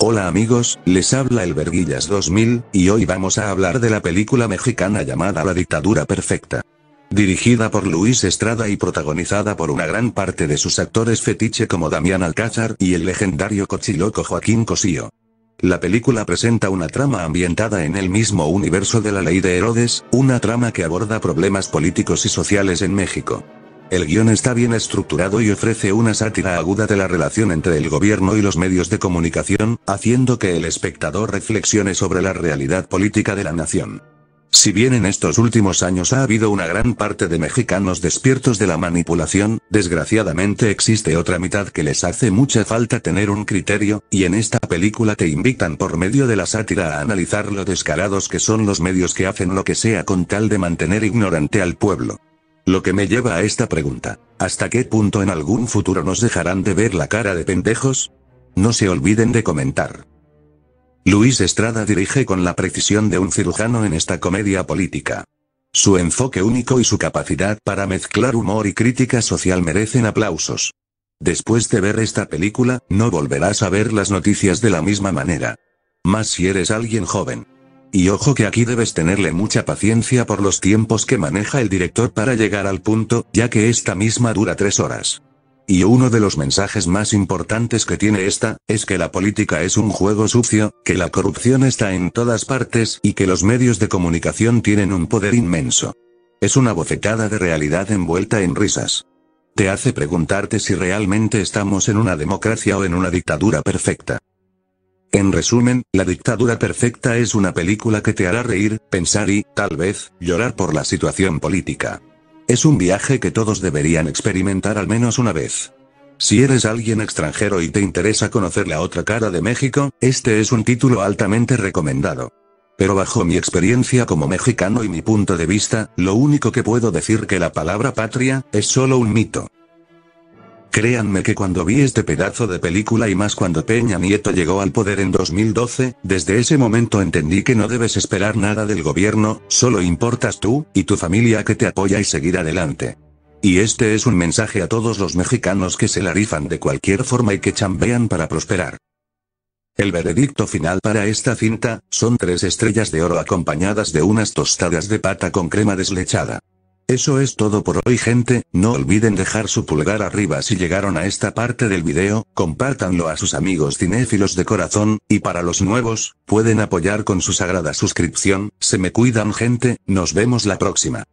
Hola amigos, les habla el Verguillas 2000, y hoy vamos a hablar de la película mexicana llamada La Dictadura Perfecta. Dirigida por Luis Estrada y protagonizada por una gran parte de sus actores fetiche como Damián Alcázar y el legendario cochiloco Joaquín Cosío. La película presenta una trama ambientada en el mismo universo de la ley de Herodes, una trama que aborda problemas políticos y sociales en México. El guión está bien estructurado y ofrece una sátira aguda de la relación entre el gobierno y los medios de comunicación, haciendo que el espectador reflexione sobre la realidad política de la nación. Si bien en estos últimos años ha habido una gran parte de mexicanos despiertos de la manipulación, desgraciadamente existe otra mitad que les hace mucha falta tener un criterio, y en esta película te invitan por medio de la sátira a analizar lo descarados que son los medios que hacen lo que sea con tal de mantener ignorante al pueblo. Lo que me lleva a esta pregunta. ¿Hasta qué punto en algún futuro nos dejarán de ver la cara de pendejos? No se olviden de comentar. Luis Estrada dirige con la precisión de un cirujano en esta comedia política. Su enfoque único y su capacidad para mezclar humor y crítica social merecen aplausos. Después de ver esta película, no volverás a ver las noticias de la misma manera. Más si eres alguien joven. Y ojo que aquí debes tenerle mucha paciencia por los tiempos que maneja el director para llegar al punto, ya que esta misma dura tres horas. Y uno de los mensajes más importantes que tiene esta, es que la política es un juego sucio, que la corrupción está en todas partes y que los medios de comunicación tienen un poder inmenso. Es una bofetada de realidad envuelta en risas. Te hace preguntarte si realmente estamos en una democracia o en una dictadura perfecta. En resumen, La dictadura perfecta es una película que te hará reír, pensar y, tal vez, llorar por la situación política. Es un viaje que todos deberían experimentar al menos una vez. Si eres alguien extranjero y te interesa conocer la otra cara de México, este es un título altamente recomendado. Pero bajo mi experiencia como mexicano y mi punto de vista, lo único que puedo decir que la palabra patria, es solo un mito. Créanme que cuando vi este pedazo de película y más cuando Peña Nieto llegó al poder en 2012, desde ese momento entendí que no debes esperar nada del gobierno, solo importas tú, y tu familia que te apoya y seguir adelante. Y este es un mensaje a todos los mexicanos que se larifan de cualquier forma y que chambean para prosperar. El veredicto final para esta cinta, son tres estrellas de oro acompañadas de unas tostadas de pata con crema deslechada. Eso es todo por hoy gente, no olviden dejar su pulgar arriba si llegaron a esta parte del video, compártanlo a sus amigos cinéfilos de corazón, y para los nuevos, pueden apoyar con su sagrada suscripción, se me cuidan gente, nos vemos la próxima.